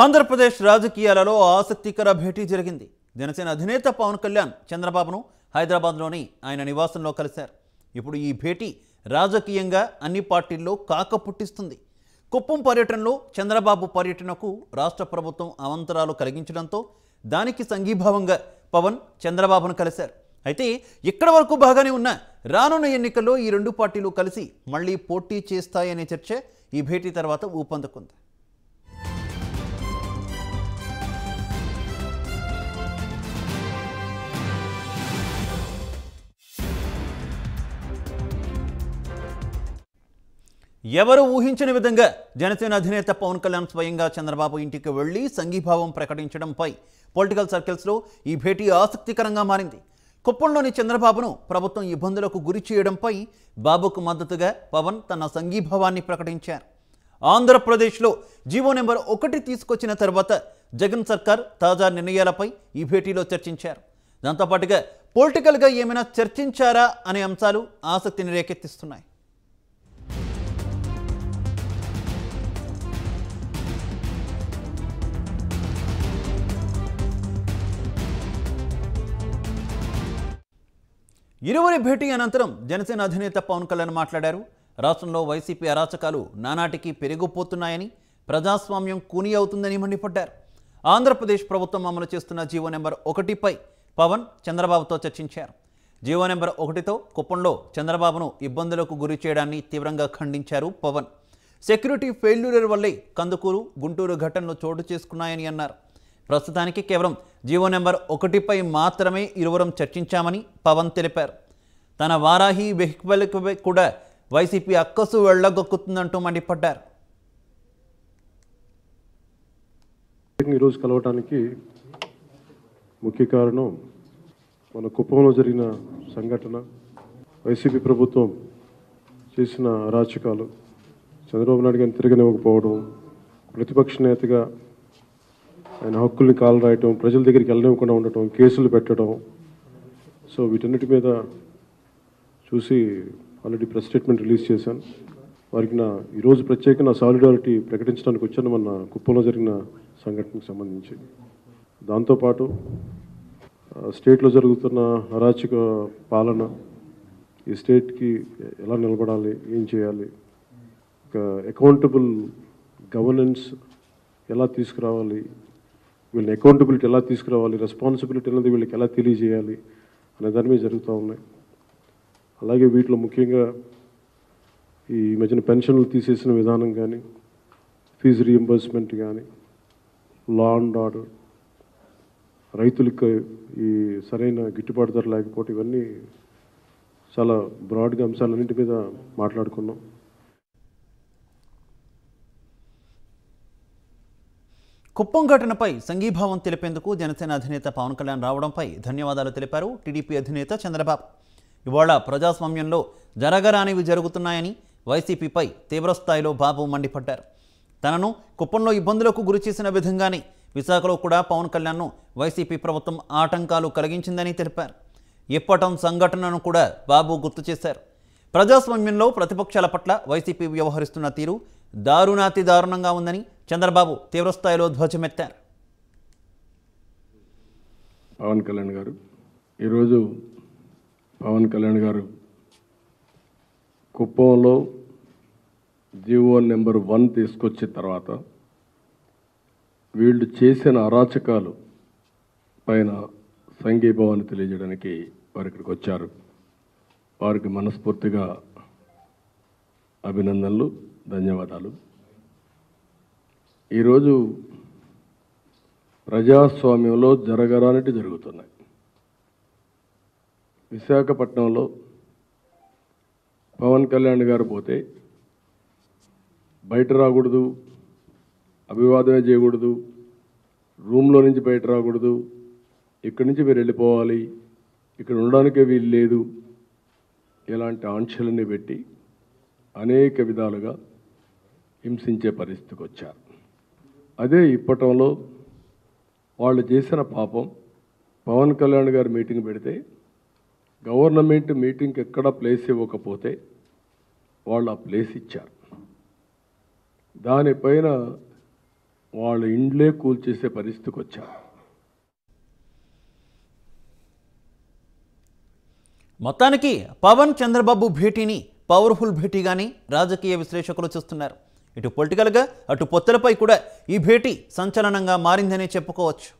ఆంధ్రప్రదేశ్ రాజకీయాలలో ఆసక్తికర భేటీ జరిగింది జనసేన అధినేత పవన్ కళ్యాణ్ చంద్రబాబును హైదరాబాద్లోని ఆయన నివాసంలో కలిశారు ఇప్పుడు ఈ భేటీ రాజకీయంగా అన్ని పార్టీల్లో కాక పుట్టిస్తుంది కుప్పం పర్యటనలో చంద్రబాబు పర్యటనకు రాష్ట్ర ప్రభుత్వం అవంతరాలు కలిగించడంతో దానికి సంఘీభావంగా పవన్ చంద్రబాబును కలిశారు అయితే ఇక్కడ వరకు బాగానే ఉన్న రానున్న ఎన్నికల్లో ఈ రెండు పార్టీలు కలిసి మళ్ళీ పోటీ చేస్తాయనే చర్చ ఈ భేటీ తర్వాత ఊపందుకుంది ఎవరు ఊహించని విధంగా జనసేన అధినేత పవన్ కళ్యాణ్ స్వయంగా చంద్రబాబు ఇంటికి వెళ్ళి సంఘీభావం ప్రకటించడంపై పొలిటికల్ సర్కిల్స్లో ఈ భేటీ ఆసక్తికరంగా మారింది కుప్పంలోని చంద్రబాబును ప్రభుత్వం ఇబ్బందులకు గురి చేయడంపై బాబుకు మద్దతుగా పవన్ తన సంఘీభావాన్ని ప్రకటించారు ఆంధ్రప్రదేశ్లో జీవో నెంబర్ ఒకటి తీసుకొచ్చిన తర్వాత జగన్ సర్కార్ తాజా నిర్ణయాలపై ఈ భేటీలో చర్చించారు దాంతోపాటుగా పొలిటికల్గా ఏమైనా చర్చించారా అనే అంశాలు ఆసక్తిని రేకెత్తిస్తున్నాయి ఇరువురి భేటీ అనంతరం జనసేన అధినేత పవన్ కళ్యాణ్ మాట్లాడారు రాష్ట్రంలో వైసీపీ అరాచకాలు నానాటికి పెరిగిపోతున్నాయని ప్రజాస్వామ్యం కూని అవుతుందని మండిపడ్డారు ఆంధ్రప్రదేశ్ ప్రభుత్వం అమలు చేస్తున్న జీవో నెంబర్ ఒకటిపై పవన్ చంద్రబాబుతో చర్చించారు జీవో నెంబర్ ఒకటితో కుప్పంలో చంద్రబాబును ఇబ్బందులకు గురి చేయడాన్ని తీవ్రంగా ఖండించారు పవన్ సెక్యూరిటీ ఫెయిల్యూర్ వల్లే కందుకూరు గుంటూరు ఘటనలు చోటు చేసుకున్నాయని అన్నారు ప్రస్తుతానికి కేవలం జీవో నెంబర్ ఒకటిపై మాత్రమే ఇరువురం చర్చించామని పవన్ తెలిపారు తన వారాహి వెహికల్ కూడా వైసీపీ అక్కసు వెళ్ళగొక్కుతుందంటూ మండిపడ్డారు ఈరోజు కలవటానికి ముఖ్య కారణం మన కుప్పంలో జరిగిన సంఘటన వైసీపీ ప్రభుత్వం చేసిన అరాచకాలు చంద్రబాబు నాయుడు గారిని తిరగనివ్వకపోవడం ప్రతిపక్ష నేతగా ఆయన హక్కుల్ని కాలు రాయటం ప్రజల దగ్గరికి వెళ్ళనివ్వకుండా ఉండటం కేసులు పెట్టడం సో వీటన్నిటి మీద చూసి ఆల్రెడీ ప్రెస్ స్టేట్మెంట్ రిలీజ్ చేశాను వారికి నా ఈరోజు ప్రత్యేక నా సాలిడారిటీ ప్రకటించడానికి వచ్చాను మన కుప్పంలో జరిగిన సంఘటనకు సంబంధించి దాంతోపాటు స్టేట్లో జరుగుతున్న అరాచక పాలన ఈ స్టేట్కి ఎలా నిలబడాలి ఏం చేయాలి అకౌంటబుల్ గవర్నెన్స్ ఎలా తీసుకురావాలి వీళ్ళని అకౌంటబిలిటీ ఎలా తీసుకురావాలి రెస్పాన్సిబిలిటీ అనేది వీళ్ళకి ఎలా తెలియజేయాలి అనే దాని మీద జరుగుతూ ఉన్నాయి అలాగే వీటిలో ముఖ్యంగా ఈ మధ్యన పెన్షన్లు తీసేసిన విధానం కానీ ఫీజు రీఎంబర్స్మెంట్ కానీ లా అండ్ ఆర్డర్ రైతులకి ఈ సరైన గిట్టుబాటు ధర లేకపోతే ఇవన్నీ చాలా బ్రాడ్గా అంశాలన్నింటి మీద మాట్లాడుకున్నాం కుప్పం ఘటనపై సంఘీభావం తెలిపేందుకు జనసేన అధినేత పవన్ కళ్యాణ్ రావడంపై ధన్యవాదాలు తెలిపారు టీడీపీ అధినేత చంద్రబాబు ఇవాళ ప్రజాస్వామ్యంలో జరగరానివి జరుగుతున్నాయని వైసీపీపై తీవ్రస్థాయిలో బాబు మండిపడ్డారు తనను కుప్పంలో ఇబ్బందులకు గురి చేసిన విధంగానే విశాఖలో కూడా పవన్ కళ్యాణ్ను వైసీపీ ప్రభుత్వం ఆటంకాలు కలిగించిందని తెలిపారు ఇప్పటం సంఘటనను కూడా బాబు గుర్తు చేశారు ప్రజాస్వామ్యంలో ప్రతిపక్షాల పట్ల వైసీపీ వ్యవహరిస్తున్న తీరు దారుణాతి దారుణంగా ఉందని చంద్రబాబు తీవ్రస్థాయిలో ధ్వజమెత్తారు పవన్ కళ్యాణ్ గారు ఈరోజు పవన్ కళ్యాణ్ గారు కుప్పంలో జీవో నెంబర్ వన్ తీసుకొచ్చిన తర్వాత వీళ్ళు చేసిన అరాచకాలు పైన సంఘీభావాన్ని తెలియజేయడానికి వారి ఇక్కడికి వచ్చారు వారికి మనస్ఫూర్తిగా అభినందనలు ధన్యవాదాలు ఈరోజు ప్రజాస్వామ్యంలో జరగరానిటి జరుగుతున్నాయి విశాఖపట్నంలో పవన్ కళ్యాణ్ గారు పోతే బయట రాకూడదు అభివాదమే చేయకూడదు రూమ్లో నుంచి బయట రాకూడదు ఇక్కడి నుంచి మీరు వెళ్ళిపోవాలి ఇక్కడ ఉండడానికే వీలు లేదు ఇలాంటి ఆంక్షలన్నీ పెట్టి అనేక విధాలుగా హింసించే పరిస్థితికి వచ్చారు అదే ఇప్పటంలో వాళ్ళు చేసిన పాపం పవన్ కళ్యాణ్ గారు మీటింగ్ పెడితే గవర్నమెంట్ మీటింగ్కి ఎక్కడ ప్లేస్ ఇవ్వకపోతే వాళ్ళు ఆ ప్లేస్ ఇచ్చారు దానిపైన వాళ్ళ ఇండ్లే కూల్చేసే పరిస్థితికి వచ్చారు మొత్తానికి పవన్ చంద్రబాబు భేటీని పవర్ఫుల్ భేటీ కానీ రాజకీయ విశ్లేషకులు చూస్తున్నారు ఇటు పొలిటికల్గా అటు పొత్తులపై కూడా ఈ భేటీ సంచలనంగా మారిందనే చెప్పుకోవచ్చు